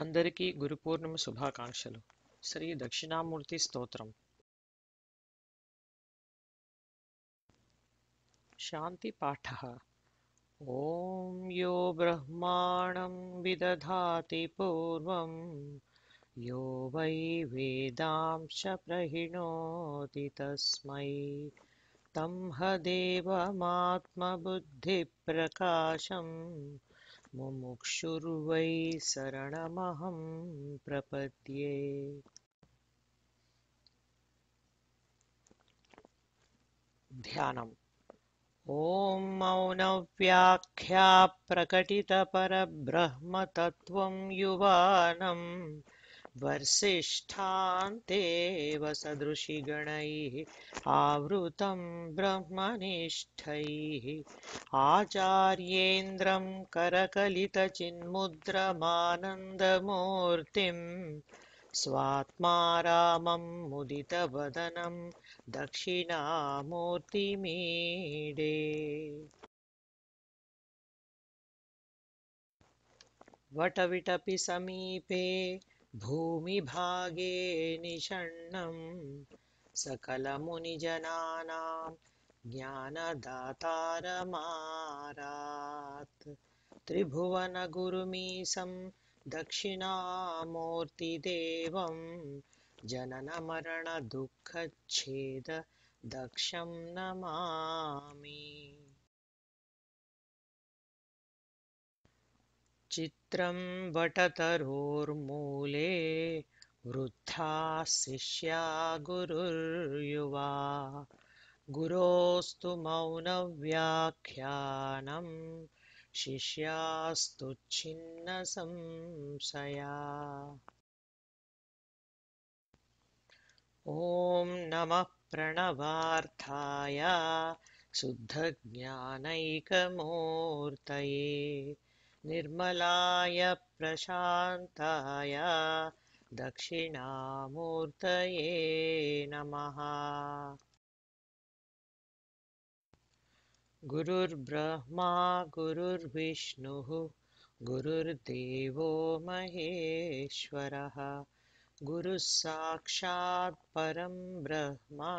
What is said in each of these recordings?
अन्दरिकी गुरुपूर्णं शुभाकाङ्क्षलु श्रीदक्षिणामूर्तिस्तोत्रम् शान्तिपाठः ॐ यो ब्रह्माणं विदधाति पूर्वं यो वै वेदांश्च प्रहिणोति तस्मै तं ह देवमात्मबुद्धिप्रकाशम् मुमुक्षुर्वै शरणमहं प्रपद्ये ध्यानम् ॐ मौनव्याख्याप्रकटितपरब्रह्मतत्त्वं युवानम् वर्षिष्ठान्तेव सदृशिगणैः आवृतं ब्रह्मनिष्ठैः आचार्येन्द्रं करकलितचिन्मुद्रमानन्दमूर्तिं स्वात्मा रामं मुदितवदनं दक्षिणामूर्तिमीडे वटविटपि समीपे भूमिभागे निषण्णं सकलमुनिजनानां ज्ञानदातारमारात् त्रिभुवनगुरुमीसं दक्षिणामूर्तिदेवं जननमरणदुःखच्छेद दक्षं नमामि ं वटतरोर्मूले वृद्धा शिष्या गुरुर्युवा गुरोस्तु मौनव्याख्यानं शिष्यास्तु छिन्नसंशया ॐ नमः प्रणवार्थाय शुद्धज्ञानैकमूर्तये निर्मलाय प्रशान्ताय दक्षिणामूर्तये नमः गुरुर्ब्रह्मा गुरुर्विष्णुः गुरुर्देवो महेश्वरः गुरुस्साक्षात् परं ब्रह्म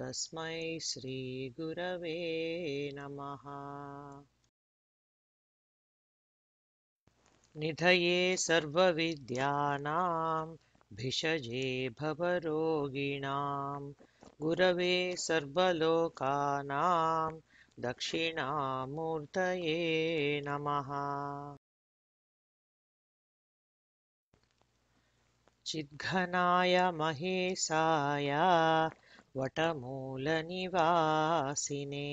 तस्मै श्रीगुरवे नमः निधये सर्वविद्यानां भिषजे भवरोगिणां गुरवे सर्वलोकानां दक्षिणामूर्तये नमः चिद्घनाय महेशाय वटमूलनिवासिने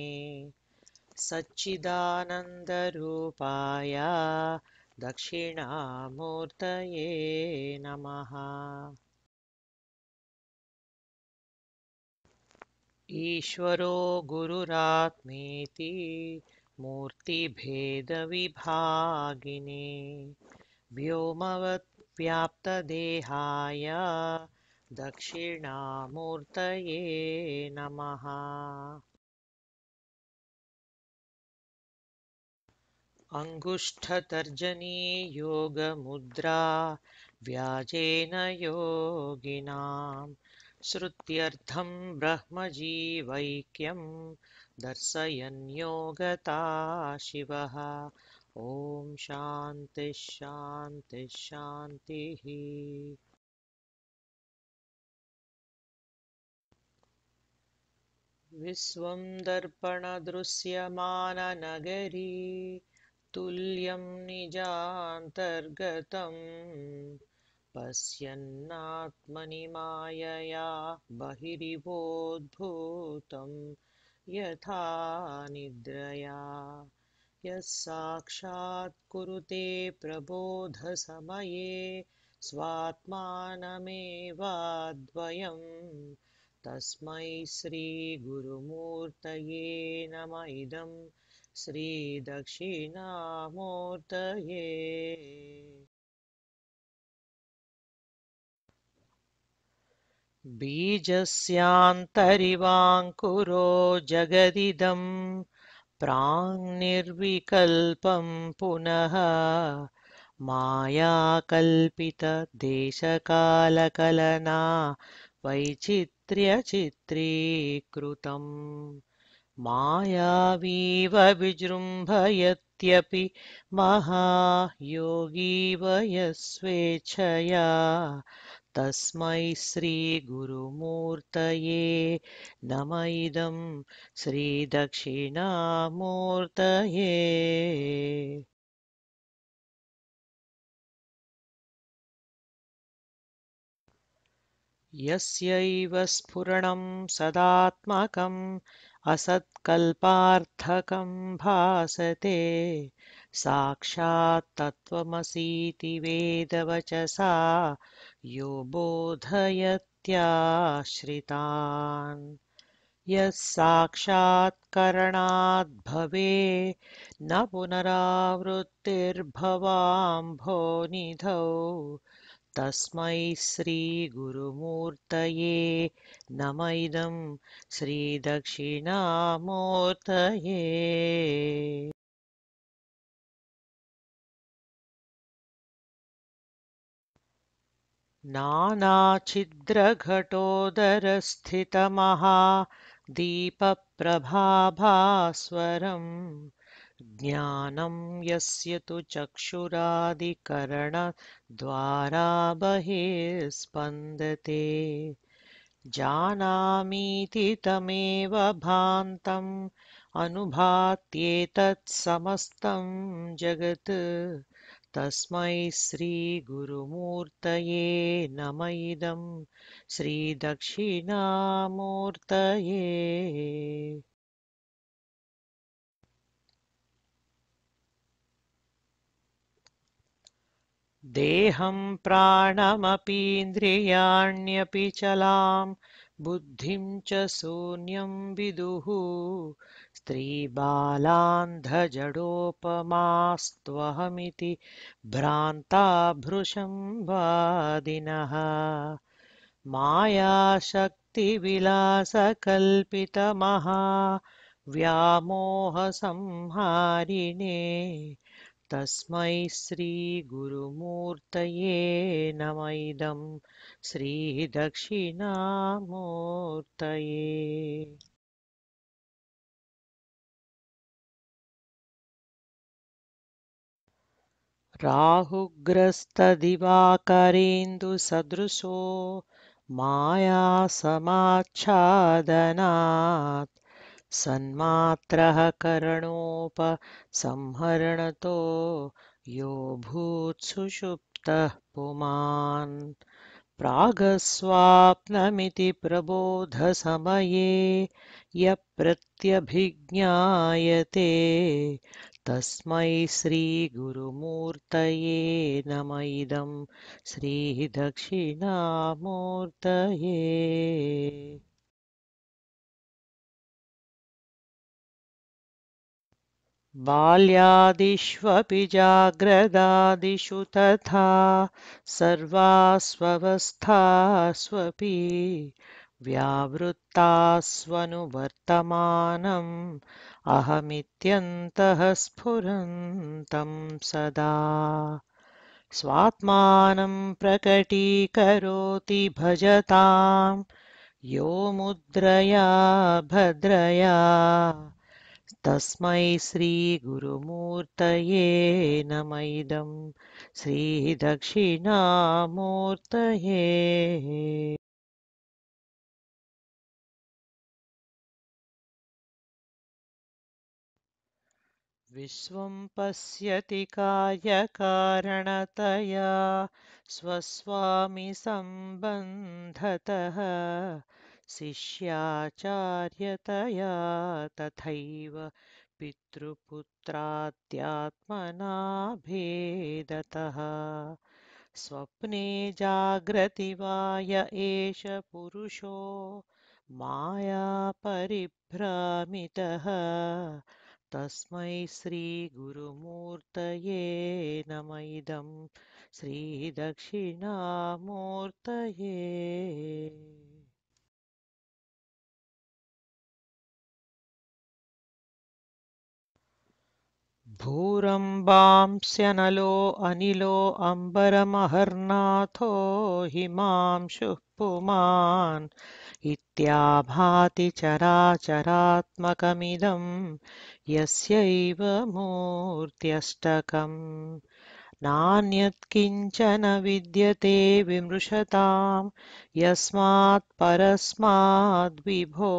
सच्चिदानन्दरूपाय दक्षिणामूर्तये नमः ईश्वरो गुरुरात्मेति मूर्तिभेदविभागिनी व्योमवत् व्याप्तदेहाय दक्षिणामूर्तये नमः अङ्गुष्ठतर्जनी योगमुद्रा व्याजेन योगिनां श्रुत्यर्थं ब्रह्मजीवैक्यं दर्शयन्योगता शिवः ॐ शान्तिश्शान्तिश्शान्तिः विश्वं दर्पणदृश्यमाननगरी तुल्यं निजान्तर्गतम् पश्यन्नात्मनि मायया बहिरिवोद्भूतं यथा निद्रया साक्षात् कुरुते प्रबोधसमये स्वात्मानमेवाद्वयं तस्मै श्रीगुरुमूर्तये नम इदम् श्रीदक्षिणामूर्तये बीजस्यान्तरिवाङ्कुरो जगदिदं प्राङ्निर्विकल्पं पुनः मायाकल्पितदेशकालकलना वैचित्र्यचित्रीकृतम् मायावीव विजृम्भयत्यपि महायोगी वयस्वेच्छया तस्मै श्रीगुरुमूर्तये नम इदं श्रीदक्षिणामूर्तये यस्यैव स्फुरणं सदात्मकम् असत्कल्पार्थकं भासते साक्षात्तत्वमसीति वेदवचसा यो बोधयत्याश्रितान् साक्षात्करणाद्भवे न पुनरावृत्तिर्भवाम्भोनिधौ तस्मै श्रीगुरुमूर्तये नम इदं श्रीदक्षिणामूर्तये नानाछिद्रघटोदरस्थितमहा दीपप्रभास्वरम् ज्ञानं यस्य तु चक्षुरादिकरणद्वारा बहिः स्पन्दते जानामीति तमेव भान्तम् समस्तं जगत् तस्मै श्रीगुरुमूर्तये नम इदं श्रीदक्षिणामूर्तये देहं प्राणमपीन्द्रियाण्यपि चलां बुद्धिं च शून्यं विदुः स्त्रीबालान्धजडोपमास्त्वहमिति भ्रान्ता भृशं वादिनः व्यामोहसंहारिणे तस्मै श्रीगुरुमूर्तये नम इदं श्रीः राहुग्रस्तदिवाकरेन्दुसदृशो मायासमाच्छादनात् सन्मात्रः करणोपसंहरणतो भूत्सुषुप्तः पुमान् प्रागस्वाप्नमिति प्रबोधसमये यप्रत्यभिज्ञायते तस्मै श्रीगुरुमूर्तये नम इदं श्रीदक्षिणामूर्तये बाल्यादिष्वपि जाग्रदादिषु तथा सर्वास्वस्थास्वपि व्यावृत्तास्वनुवर्तमानम् अहमित्यन्तः स्फुरन्तं सदा स्वात्मानं प्रकटीकरोति भजतां यो मुद्रया भद्रया तस्मै श्रीगुरुमूर्तये न म इदं श्रीः विश्वं पश्यति कायकारणतया स्वस्वामि सम्बन्धतः शिष्याचार्यतया तथैव पितृपुत्राद्यात्मना भेदतः स्वप्ने जाग्रतिवाय एष पुरुषो माया तस्मै श्रीगुरुमूर्तये नम इदं श्रीदक्षिणामूर्तये भूरम्बांस्यनलो अनिलो अम्बरमहर्नाथो हिमांशुः पुमान् इत्याभाति चराचरात्मकमिदं यस्यैव मूर्त्यष्टकम् नान्यत्किञ्चन विद्यते विमृशतां यस्मात् परस्माद्विभो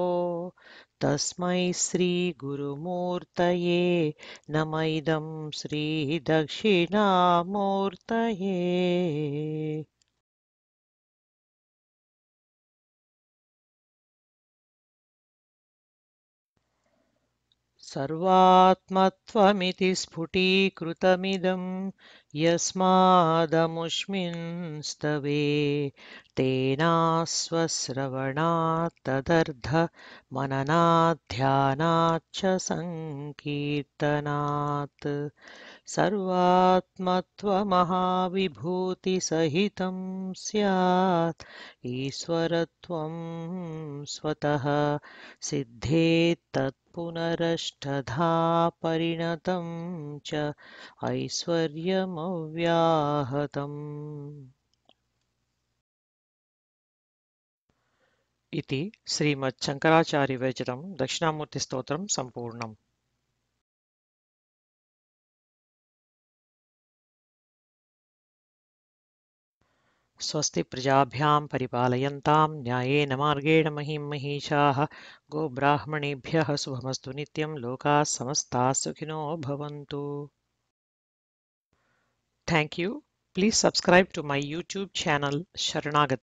तस्मै श्रीगुरुमूर्तये नम इदं श्रीदक्षिणामूर्तये सर्वात्मत्वमिति स्फुटीकृतमिदं यस्मादमुष्मिंस्तवे तेना स्वश्रवणात्तदर्धमननात् सङ्कीर्तनात् सर्वात्मत्वमहाविभूतिसहितं स्यात् ईश्वरत्वं स्वतः परिणतं च ऐश्वर्यमव्याहतम् इति श्रीमच्छङ्कराचार्यवरचितं दक्षिणामूर्तिस्तोत्रं सम्पूर्णम् स्वस्ति प्रजाभ्यां परिपालयन्तां न्यायेन मार्गेण महीं महिषाः गोब्राह्मणेभ्यः शुभमस्तु नित्यं लोकाः समस्ताः सुखिनो भवन्तु thank you please subscribe to my YouTube channel शरणागत